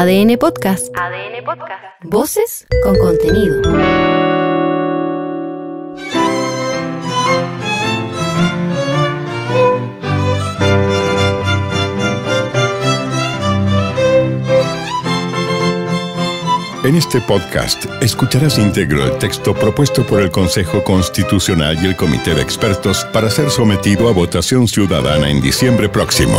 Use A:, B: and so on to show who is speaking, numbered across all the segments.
A: ADN Podcast. ADN Podcast. Voces con contenido. En este podcast escucharás íntegro el texto propuesto por el Consejo Constitucional y el Comité de Expertos para ser sometido a votación ciudadana en diciembre próximo.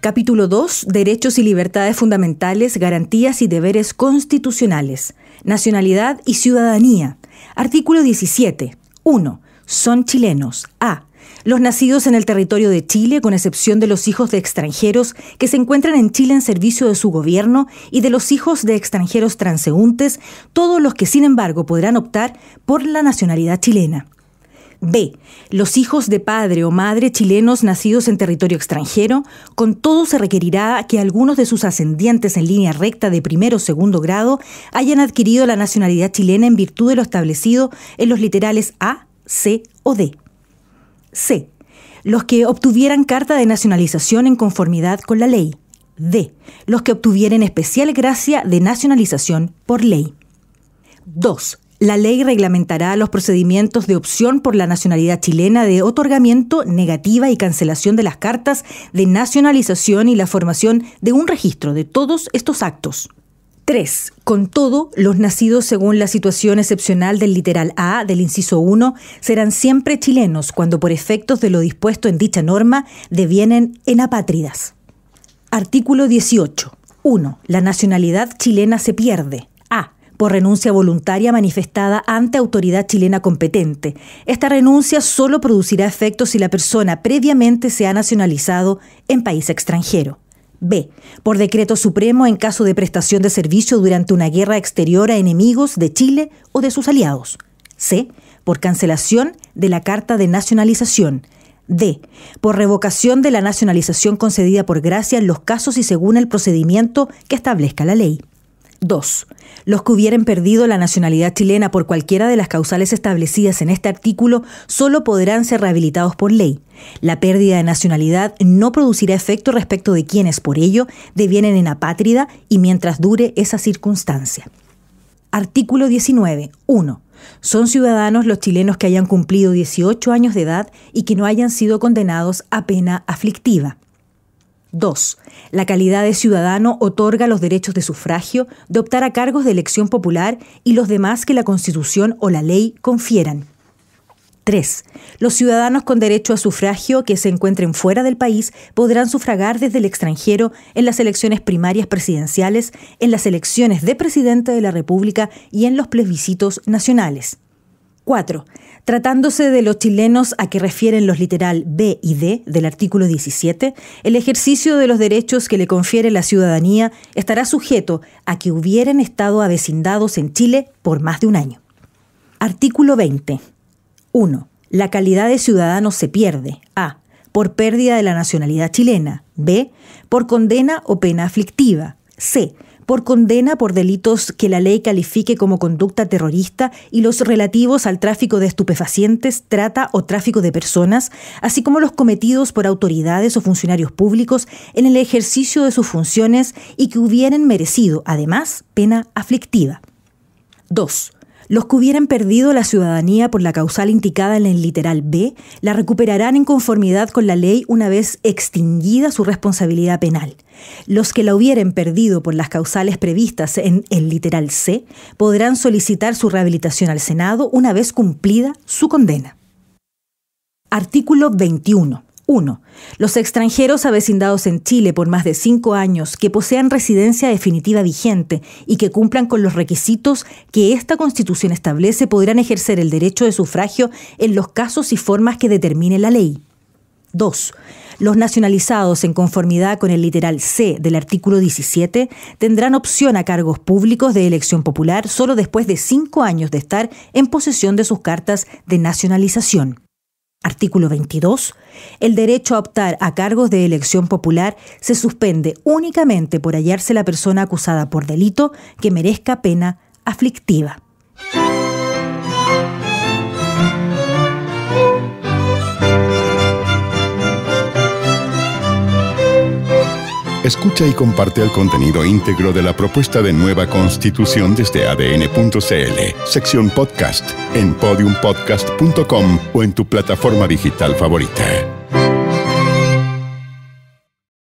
A: Capítulo 2. Derechos y libertades fundamentales, garantías y deberes constitucionales. Nacionalidad y ciudadanía. Artículo 17. 1. Son chilenos. A. Los nacidos en el territorio de Chile, con excepción de los hijos de extranjeros que se encuentran en Chile en servicio de su gobierno y de los hijos de extranjeros transeúntes, todos los que sin embargo podrán optar por la nacionalidad chilena. B. Los hijos de padre o madre chilenos nacidos en territorio extranjero, con todo se requerirá que algunos de sus ascendientes en línea recta de primero o segundo grado hayan adquirido la nacionalidad chilena en virtud de lo establecido en los literales A, C o D. C. Los que obtuvieran carta de nacionalización en conformidad con la ley. D. Los que obtuvieran especial gracia de nacionalización por ley. 2. La ley reglamentará los procedimientos de opción por la nacionalidad chilena de otorgamiento, negativa y cancelación de las cartas de nacionalización y la formación de un registro de todos estos actos. 3. Con todo, los nacidos según la situación excepcional del literal A del inciso 1 serán siempre chilenos cuando por efectos de lo dispuesto en dicha norma devienen en apátridas. Artículo 18. 1. La nacionalidad chilena se pierde por renuncia voluntaria manifestada ante autoridad chilena competente. Esta renuncia solo producirá efectos si la persona previamente se ha nacionalizado en país extranjero. B. Por decreto supremo en caso de prestación de servicio durante una guerra exterior a enemigos de Chile o de sus aliados. C. Por cancelación de la Carta de Nacionalización. D. Por revocación de la nacionalización concedida por gracia en los casos y según el procedimiento que establezca la ley. 2. Los que hubieran perdido la nacionalidad chilena por cualquiera de las causales establecidas en este artículo solo podrán ser rehabilitados por ley. La pérdida de nacionalidad no producirá efecto respecto de quienes por ello devienen en apátrida y mientras dure esa circunstancia. Artículo 19. 1. Son ciudadanos los chilenos que hayan cumplido 18 años de edad y que no hayan sido condenados a pena aflictiva. 2. La calidad de ciudadano otorga los derechos de sufragio, de optar a cargos de elección popular y los demás que la Constitución o la ley confieran. 3. Los ciudadanos con derecho a sufragio que se encuentren fuera del país podrán sufragar desde el extranjero en las elecciones primarias presidenciales, en las elecciones de presidente de la República y en los plebiscitos nacionales. 4. Tratándose de los chilenos a que refieren los literal B y D del artículo 17, el ejercicio de los derechos que le confiere la ciudadanía estará sujeto a que hubieran estado avecindados en Chile por más de un año. Artículo 20. 1. La calidad de ciudadano se pierde. A. Por pérdida de la nacionalidad chilena. B. Por condena o pena aflictiva. C por condena por delitos que la ley califique como conducta terrorista y los relativos al tráfico de estupefacientes, trata o tráfico de personas, así como los cometidos por autoridades o funcionarios públicos en el ejercicio de sus funciones y que hubieran merecido, además, pena aflictiva. 2 los que hubieran perdido la ciudadanía por la causal indicada en el literal B la recuperarán en conformidad con la ley una vez extinguida su responsabilidad penal. Los que la hubieran perdido por las causales previstas en el literal C podrán solicitar su rehabilitación al Senado una vez cumplida su condena. Artículo 21. 1. Los extranjeros avecindados en Chile por más de cinco años que posean residencia definitiva vigente y que cumplan con los requisitos que esta Constitución establece podrán ejercer el derecho de sufragio en los casos y formas que determine la ley. 2. Los nacionalizados, en conformidad con el literal C del artículo 17, tendrán opción a cargos públicos de elección popular solo después de cinco años de estar en posesión de sus cartas de nacionalización. Artículo 22. El derecho a optar a cargos de elección popular se suspende únicamente por hallarse la persona acusada por delito que merezca pena aflictiva. Escucha y comparte el contenido íntegro de la propuesta de nueva constitución desde adn.cl, sección podcast, en podiumpodcast.com o en tu plataforma digital favorita.